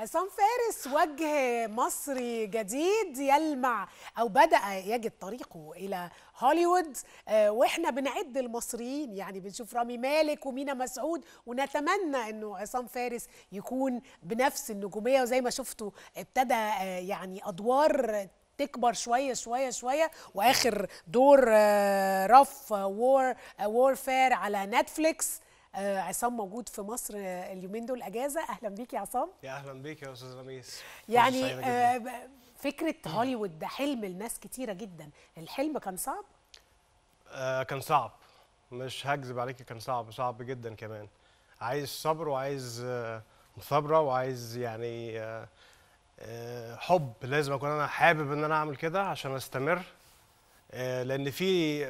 عصام فارس وجه مصري جديد يلمع او بدا يجد طريقه الى هوليوود آه، واحنا بنعد المصريين يعني بنشوف رامي مالك ومينا مسعود ونتمنى انه عصام فارس يكون بنفس النجوميه وزي ما شفتوا ابتدى آه، يعني ادوار تكبر شويه شويه شويه واخر دور رف وور وورفير على نتفليكس آه، عصام موجود في مصر اليومين دول اجازه اهلا بيك يا عصام يا اهلا بيك يا استاذ رميس يعني آه، فكره هوليوود ده حلم لناس كتيره جدا الحلم كان صعب آه كان صعب مش هكذب عليك كان صعب صعب جدا كمان عايز صبر وعايز آه، مثابره وعايز يعني حب لازم اكون انا حابب ان انا اعمل كده عشان استمر لان في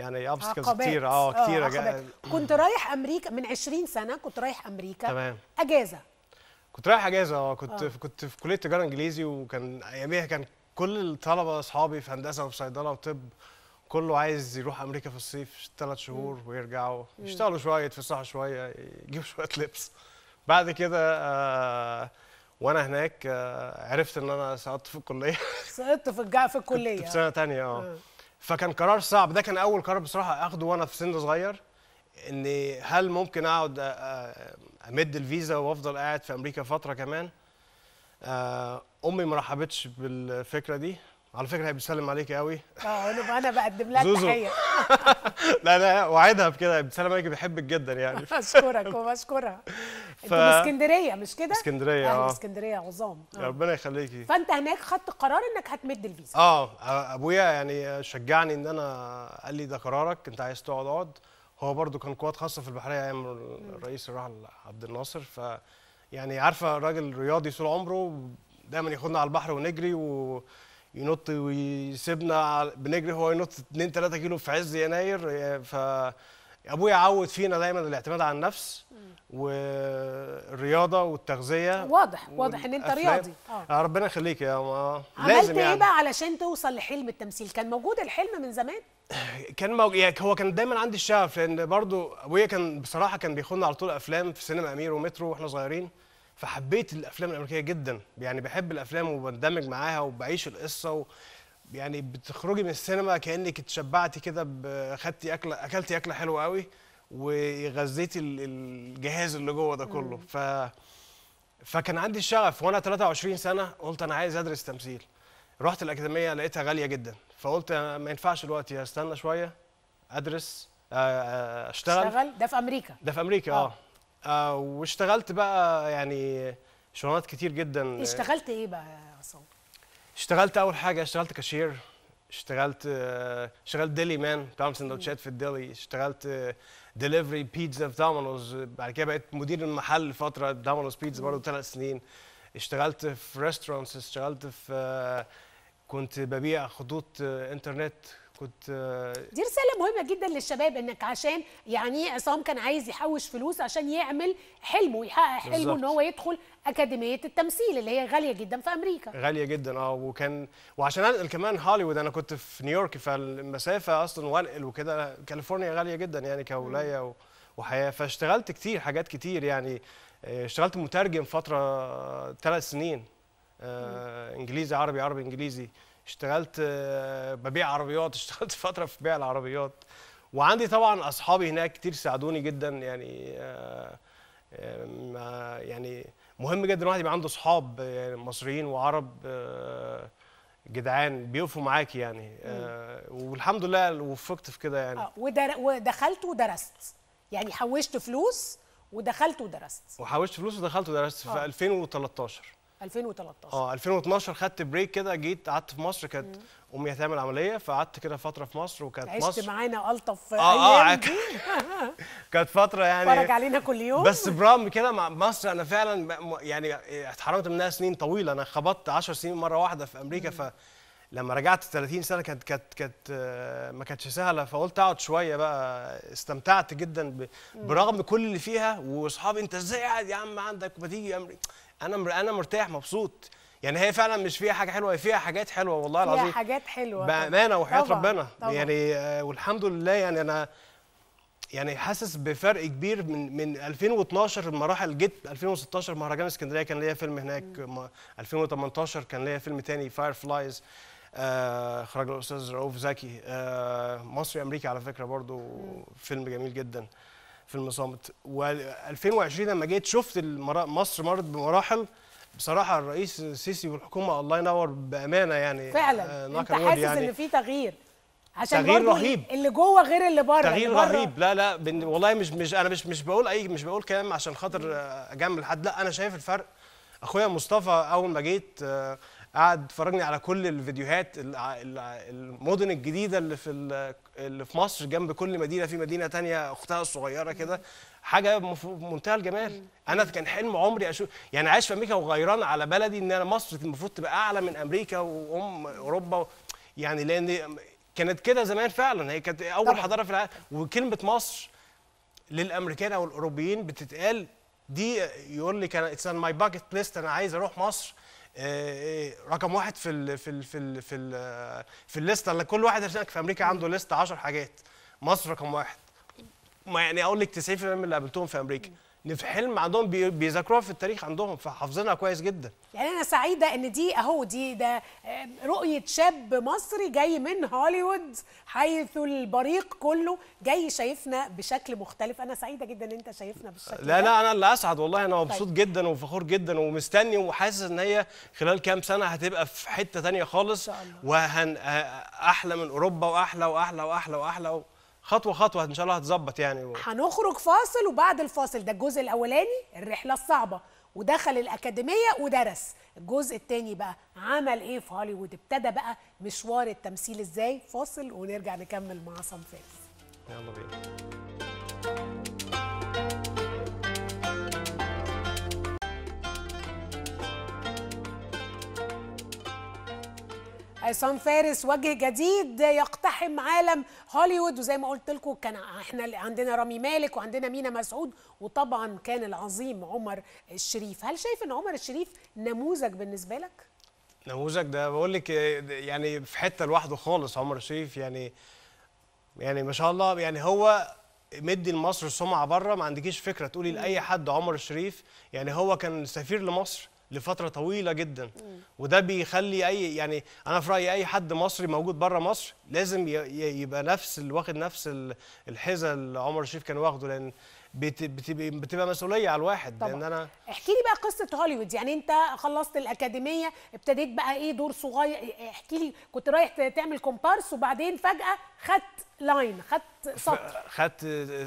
يعني اوبستكلز آه، كتير اه, آه، كتير أجا... آه، كنت رايح امريكا من 20 سنه كنت رايح امريكا تمام اجازه كنت رايح اجازه اه كنت في كنت في كليه تجاره انجليزي وكان اياميها كان كل الطلبه اصحابي في هندسه وفي صيدله وطب كله عايز يروح امريكا في الصيف ثلاث شهور مم. ويرجعوا يشتغلوا شويه يتفسحوا شويه يجيبوا شويه لبس بعد كده آه وانا هناك آه عرفت ان انا سقطت في الكليه سقطت في الجامعه في الكليه في سنه ثانيه اه فكان قرار صعب ده كان اول قرار بصراحه اخده وانا في سن صغير ان هل ممكن اقعد آه، آه، امد الفيزا وافضل قاعد في امريكا فتره كمان آه، امي ما رحبتش بالفكره دي على فكره هي بتسلم عليكي قوي اه انا انا بقدم لها تحيه لا لا وعدها بكده بتسلم عليكي بيحبك جدا يعني اشكرك واشكرها ف... انت من اسكندريه مش كده اسكندريه اه اسكندريه عظام يا آه. ربنا يخليكي فانت هناك خدت قرار انك هتمد الفيزا اه ابويا يعني شجعني ان انا قال لي ده قرارك انت عايز تقعد اقعد هو برده كان قوات خاصه في البحريه ايام الرئيس الراحل عبد الناصر ف يعني عارفه راجل رياضي طول عمره دايما ياخدنا على البحر ونجري و... ينط ويسيبنا بنجري هو ينط 2 3 كيلو في عز يناير ف ابويا عود فينا دايما الاعتماد على النفس والرياضه والتغذيه واضح واضح ان انت رياضي آه. اه ربنا يخليك يا ما عملت إيه يعني. ايه بقى علشان توصل لحلم التمثيل كان موجود الحلم من زمان كان موجود يعني هو كان دايما عندي الشغف لان برضو ابويا كان بصراحه كان بياخدنا على طول افلام في سينما امير ومترو واحنا صغيرين فحبيت الافلام الامريكيه جدا يعني بحب الافلام وبندمج معاها وبعيش القصه و... يعني بتخرجي من السينما كانك اتشبعتي كده خدتي اكله اكلتي اكله حلوه قوي وغذيتي الجهاز اللي جوه ده كله ف فكان عندي الشغف وانا 23 سنه قلت انا عايز ادرس تمثيل رحت الاكاديميه لقيتها غاليه جدا فقلت ما ينفعش دلوقتي استنى شويه ادرس اشتغل اشتغل ده في امريكا ده في امريكا اه, آه. آه، واشتغلت بقى يعني شغلانات كتير جدا اشتغلت ايه بقى يا عصام؟ اشتغلت اول حاجه اشتغلت كاشير اشتغلت آه، اشتغلت ديلي مان بتعمل سندوتشات في الديلي اشتغلت ديليفري آه، بيتزا في دومينوز بعد كده بقيت مدير المحل فتره دومينوز بيتزا برضه ثلاث سنين اشتغلت في ريستورانتس اشتغلت في كنت ببيع خطوط انترنت كنت دي رساله مهمه جدا للشباب انك عشان يعني عصام كان عايز يحوش فلوس عشان يعمل حلمه ويحقق حلمه بالزبط. ان هو يدخل اكاديميه التمثيل اللي هي غاليه جدا في امريكا غاليه جدا اه وكان وعشان انقل كمان هوليوود انا كنت في نيويورك فالمسافه اصلا وانقل وكده كاليفورنيا غاليه جدا يعني كولايه و... وحياه فاشتغلت كتير حاجات كتير يعني آه، اشتغلت مترجم فتره ثلاث سنين آه انجليزي عربي عربي انجليزي اشتغلت آه، ببيع عربيات اشتغلت فتره في بيع العربيات وعندي طبعا اصحابي هناك كتير ساعدوني جدا يعني آه، آه، يعني مهم جدا الواحد يبقى عنده اصحاب يعني مصريين وعرب جدعان بيقفوا معاكي يعني والحمد لله وفقت في كده يعني آه ودخلت ودرست يعني حوشت فلوس ودخلت ودرست وحوشت فلوس ودخلت ودرست في 2013 2013 اه 2012 خدت بريك كده جيت قعدت في مصر كانت امي هتعمل عمليه فقعدت كده فتره في مصر وكانت عشت مصر معانا الطف اه آه, كانت فتره يعني اتفرج علينا كل يوم بس برغم كده مع مصر انا فعلا يعني اتحرمت منها سنين طويله انا خبطت 10 سنين مره واحده في امريكا ف لما رجعت 30 سنه كانت كانت كانت آه، ما كانتش سهله فقلت اقعد شويه بقى استمتعت جدا برغم كل اللي فيها واصحابي انت ازاي قاعد يا عم عندك وما تيجي امريكا انا انا مرتاح مبسوط يعني هي فعلا مش فيها حاجه حلوه هي فيها حاجات حلوه والله العظيم فيها حاجات حلوه بامانه وحياه طبعًا ربنا طبعًا يعني آه، والحمد لله يعني انا يعني حاسس بفرق كبير من من 2012 المراحل جيت 2016 مهرجان اسكندريه كان ليا فيلم هناك م. 2018 كان ليا فيلم تاني فاير آه، فلايز اخراج آه الاستاذ رؤوف زكي آه مصري امريكي على فكره برضو م. فيلم جميل جدا في النظام و2020 لما جيت شفت مصر مرت بمراحل بصراحه الرئيس السيسي والحكومه الله ينور بامانه يعني فعلا آه، انت حاسس يعني ان في تغيير عشان تغيير رهيب اللي جوه غير اللي بره تغيير اللي رهيب لا لا والله مش مش انا مش مش بقول اي مش بقول كلام عشان خاطر آه، اجمل حد لا انا شايف الفرق اخويا مصطفى اول ما جيت آه قعد اتفرجني على كل الفيديوهات المدن الجديده اللي في اللي في مصر جنب كل مدينه في مدينه تانية اختها الصغيره كده حاجه منتهى الجمال انا كان حلم عمري اشوف يعني عايش في امريكا وغيران على بلدي ان انا مصر المفروض تبقى اعلى من امريكا وام اوروبا يعني لان كانت كده زمان فعلا هي كانت اول طبعا. حضاره في العالم وكلمه مصر للامريكان او الاوروبيين بتتقال دي يقول لي كان اتس ماي باكيت ليست انا عايز اروح مصر آه، آه، رقم واحد في الـ في الـ في الـ في الـ في الليست اللي كل واحد هناك في امريكا عنده ليست 10 حاجات مصر رقم واحد ما يعني اقول لك 90% من اللي قابلتهم في امريكا في حلم عندهم بيذاكروها في التاريخ عندهم فحافظينها كويس جدا يعني انا سعيده ان دي اهو دي ده آه، رؤيه شاب مصري جاي من هوليوود حيث البريق كله جاي شايفنا بشكل مختلف انا سعيده جدا ان انت شايفنا بالشكل لا لا انا اللي اسعد والله انا مبسوط طيب. جدا وفخور جدا ومستني وحاسس ان هي خلال كام سنه هتبقى في حته ثانيه خالص وهن آه، احلى من اوروبا واحلى واحلى واحلى واحلى, وأحلى خطوه خطوه ان شاء الله هتظبط يعني و... هنخرج فاصل وبعد الفاصل ده الجزء الاولاني الرحله الصعبه ودخل الاكاديميه ودرس الجزء الثاني بقى عمل ايه في هوليوود ابتدى بقى مشوار التمثيل ازاي فاصل ونرجع نكمل مع صنفات يلا بينا عصام فارس وجه جديد يقتحم عالم هوليوود وزي ما قلت لكم كان احنا عندنا رامي مالك وعندنا مينا مسعود وطبعا كان العظيم عمر الشريف هل شايف ان عمر الشريف نموذج بالنسبه لك نموذج ده بقول لك يعني في حته لوحده خالص عمر الشريف يعني يعني ما شاء الله يعني هو مدي لمصر سمعه بره ما عندكيش فكره تقولي لاي حد عمر الشريف يعني هو كان سفير لمصر لفتره طويله جدا وده بيخلي اي يعني انا في رايي اي حد مصري موجود بره مصر لازم يبقى نفس واخد نفس الحذاء اللي عمر الشريف كان واخده لان بتبقى, بتبقى مسؤوليه على الواحد طبعا. لان انا احكي لي بقى قصه هوليوود يعني انت خلصت الاكاديميه ابتديت بقى ايه دور صغير احكي لي كنت رايح تعمل كومبارس وبعدين فجاه خدت لاين خدت سطر خدت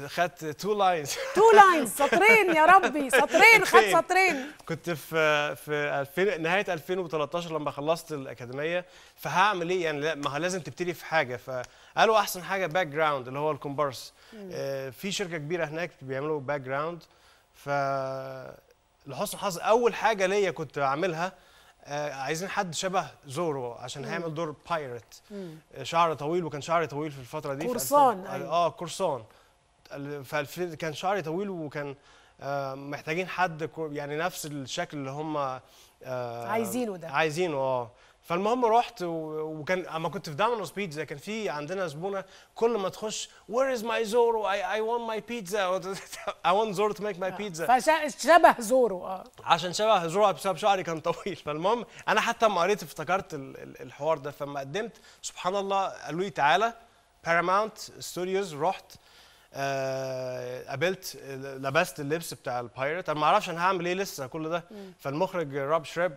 خدت تو لاينز تو لاينز سطرين يا ربي سطرين خدت سطرين كنت في في 2000 نهايه 2013 لما خلصت الاكاديميه فهعمل ايه يعني ما لازم تبتدي في حاجه فقالوا احسن حاجه باك جراوند اللي هو الكومبارس آه، في شركه كبيره هناك بيعملوا باك جراوند ف لحسن حظ اول حاجه ليا كنت اعملها آه عايزين حد شبه زورو عشان هيعمل دور بايرت شعره شعر طويل وكان شعري طويل في الفتره دي قرصان أيوة. اه قرصان كان شعري طويل وكان آه محتاجين حد يعني نفس الشكل اللي هم آه عايزينه ده عايزينه اه فالمهم رحت وكان اما كنت في دومينوز بيتزا كان في عندنا زبونه كل ما تخش وير از ماي زورو اي اي ونت ماي بيتزا اي ونت زورو تو ميك ماي بيتزا فشبه زورو اه عشان شبه زورو بسبب شعري كان طويل فالمهم انا حتى لما قريت افتكرت الحوار ده فلما قدمت سبحان الله قالوا لي تعالى باراماونت ستوديوز رحت آه قابلت آه، لبست اللبس بتاع البايرت انا ما اعرفش انا هعمل ايه لسه كل ده مم. فالمخرج راب آه، شريب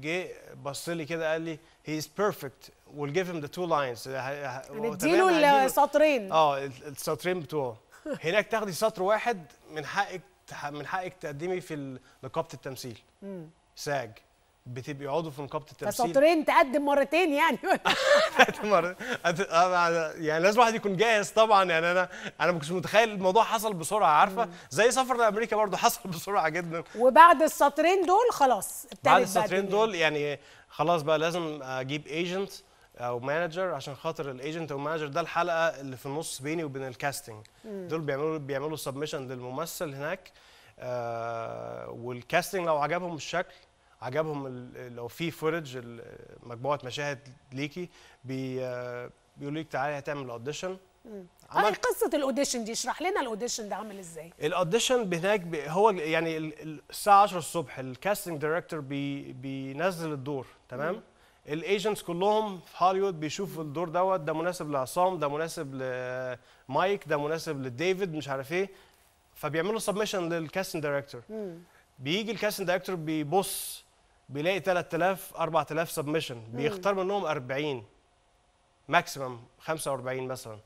جه بص لي كده قال لي هي از بيرفكت ويل جيف هيم ذا تو لاينز هنديله السطرين اه السطرين بتوعه هناك تاخدي سطر واحد من حقك من حقك تقدمي في نقابه التمثيل مم. ساج بتبقي عضو في نقابه التمثيل فسطرين تقدم مرتين يعني يعني لازم الواحد يكون جاهز طبعا يعني انا انا ما كنتش متخيل الموضوع حصل بسرعه عارفه زي سفر لامريكا برضو حصل بسرعه جدا وبعد السطرين دول خلاص بعد السطرين دول يعني خلاص بقى لازم اجيب ايجنت او مانجر عشان خاطر الايجنت او مانجر ده الحلقه اللي في النص بيني وبين الكاستنج دول بيعملوا بيعملوا سبمشن للممثل هناك آه والكاستنج لو عجبهم الشكل عجبهم لو في فورج مجموعه مشاهد ليكي بيقول لك تعالي هتعمل اوديشن عمل قصه الاوديشن دي اشرح لنا الاوديشن ده عامل ازاي الاوديشن هناك هو يعني الساعه 10 الصبح الكاستنج دايركتور بينزل الدور تمام الايجنتس كلهم في هوليوود بيشوفوا الدور دوت ده مناسب لعصام ده مناسب لمايك ده مناسب لديفيد مش عارف ايه فبيعملوا سبمشن للكاستنج دايركتور بيجي الكاستنج دايركتور بيبص بيلاقي 3000 4000 سبمشن بيختار منهم 40 ماكسيمم 45 مثلا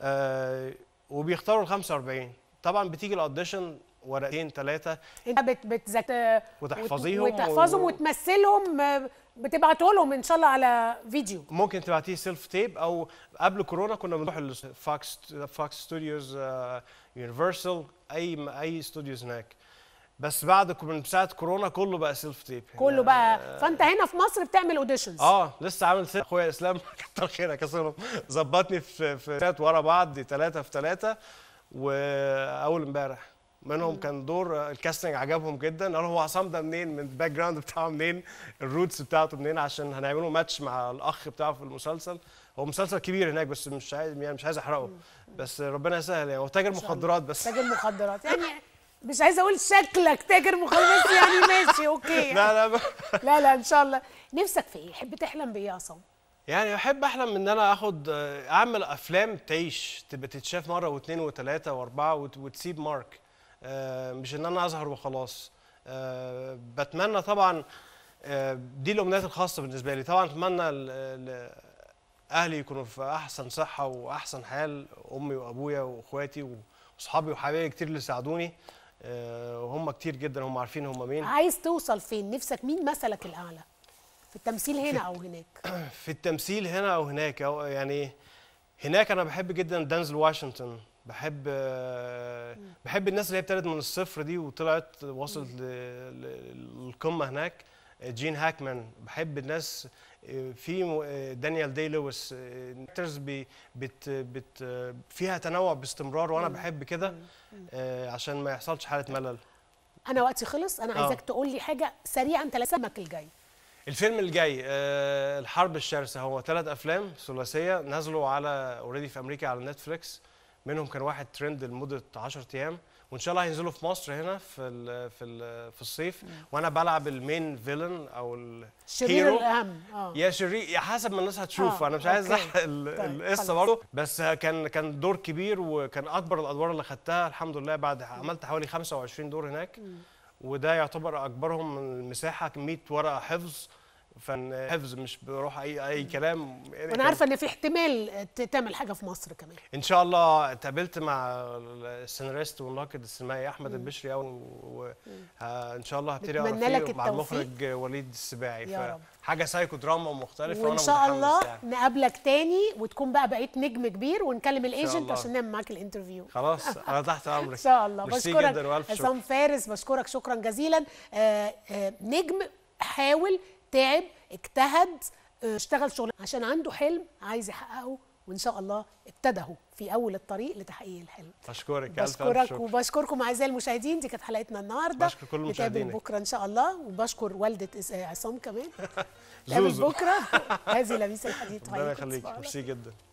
آه وبيختاروا ال 45 طبعا بتيجي الاوديشن ورقتين ثلاثه انت بت بتذاكر وتحفظيهم وتحفظهم و... وتمثلهم آه، بتبعته لهم ان شاء الله على فيديو ممكن تبعتيه سيلف تيب او قبل كورونا كنا بنروح فاكس فاكس ستوديوز يونيفرسال اي اي ستوديوز هناك بس بعد من ساعه كورونا كله بقى سيلف تيب كله بقى يعني فانت هنا في مصر بتعمل اوديشنز اه لسه عامل سيلف اخويا اسلام كتر خيرك يا سلام ظبطني في في ورا بعض ثلاثه في ثلاثه واول امبارح منهم كان دور الكاستنج عجبهم جدا قالوا هو عصام ده منين من الباك جراوند بتاعه منين الروتس بتاعته منين عشان هنعمله ماتش مع الاخ بتاعه في المسلسل هو مسلسل كبير هناك بس مش عايز يعني مش عايز احرقه بس ربنا يسهل يعني هو تاجر مخدرات بس تاجر مخدرات يعني مش عايزه اقول شكلك تاجر مخلص يعني ماشي اوكي لا لا ب... لا لا ان شاء الله نفسك في ايه؟ حب تحلم بايه يا عصام؟ يعني بحب احلم ان انا اخد اعمل افلام تعيش تبقى تتشاف مره واثنين وثلاثه واربعه وتسيب مارك آه، مش ان انا اظهر وخلاص آه، بتمنى طبعا آه، دي الامنيات الخاصه بالنسبه لي طبعا اتمنى اهلي يكونوا في احسن صحه واحسن حال امي وابويا واخواتي واصحابي وحبايبي كتير اللي ساعدوني وهم آه، كتير جدا هم عارفين هم مين عايز توصل فين نفسك مين مثلك الاعلى في التمثيل هنا في او هناك في التمثيل هنا او هناك أو يعني هناك انا بحب جدا دانزل واشنطن بحب آه، بحب الناس اللي هي ابتدت من الصفر دي وطلعت وصلت للقمه هناك جين هاكمان بحب الناس في دانيال دي لويس اكترز بي بت بت فيها تنوع باستمرار وانا بحب كده آه، عشان ما يحصلش حاله ملل انا وقتي خلص انا آه. عايزك تقول لي حاجه سريعا تلاسمك الجاي الفيلم الجاي آه، الحرب الشرسه هو ثلاث افلام ثلاثيه نزلوا على اوريدي في امريكا على نتفليكس منهم كان واحد ترند لمده 10 ايام وان شاء الله هينزلوا في مصر هنا في الـ في الـ في الصيف وانا بلعب المين فيلن او الشرير الاهم اه يا شرير يا حسب ما الناس هتشوف آه. انا مش عايز احرق طيب، القصه برضه بس كان كان دور كبير وكان اكبر الادوار اللي خدتها الحمد لله بعد عملت حوالي 25 دور هناك م. وده يعتبر اكبرهم من المساحه 100 ورقه حفظ فالحفظ مش بروح اي اي كلام يعني وانا عارفه ان في احتمال تعمل حاجه في مصر كمان ان شاء الله اتقابلت مع السيناريست والناقد السينمائي احمد البشري وان شاء الله هبتدي اقرا مع المخرج وليد السباعي يا رب. حاجه سايكو دراما مختلفه وان شاء الله يعني. نقابلك تاني وتكون بقى بقيت نجم كبير ونكلم الايجنت عشان نعمل معاك الانترفيو خلاص انا تحت امرك ان شاء الله بشكرك عصام فارس بشكرك شكرا جزيلا آآ آه، آآ آه، نجم حاول تعب اجتهد آه، اشتغل شغل عشان عنده حلم عايز يحققه وان شاء الله ابتده في اول الطريق لتحقيق الحلم بشكرك بشكرك وبشكركم اعزائي المشاهدين دي كانت حلقتنا النهارده بشكر كل المشاهدين بكره ان شاء الله وبشكر والده عصام كمان زوزو بكره هذه لبيس الحديد الله يخليك ميرسي جدا